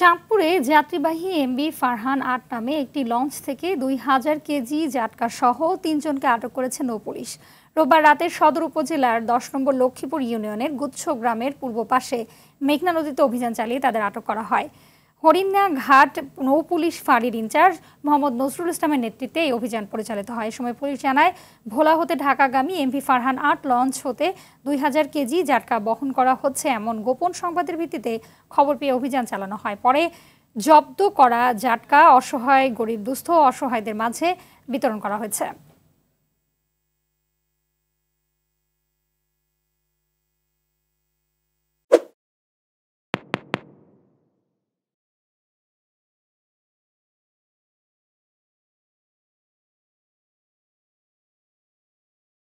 চাঁদপুরে যাত্রীবাহী এমবি ফারহান আট নামে একটি লঞ্চ থেকে দুই হাজার কেজি জাটকা সহ তিনজনকে আটক করেছে নৌপুলিশ রোববার রাতে সদর উপজেলার দশ নম্বর লক্ষ্মীপুর ইউনিয়নের গুচ্ছ গ্রামের পূর্ব পাশে মেঘনা নদীতে অভিযান চালিয়ে তাদের আটক করা হয় হরিণা ঘাট নৌ পুলিশ ফাঁড়ির ইনচার্জ মোহাম্মদ নজরুল ইসলামের নেতৃত্বে এই অভিযান পরিচালিত হয় এ সময় পুলিশ জানায় ভোলা হতে ঢাকাগামী এমভি ফারহান আট লঞ্চ হতে দুই হাজার কেজি জাটকা বহন করা হচ্ছে এমন গোপন সংবাদের ভিত্তিতে খবর পেয়ে অভিযান চালানো হয় পরে জব্দ করা জাটকা অসহায় গরিব দুস্থ অসহায়দের মাঝে বিতরণ করা হয়েছে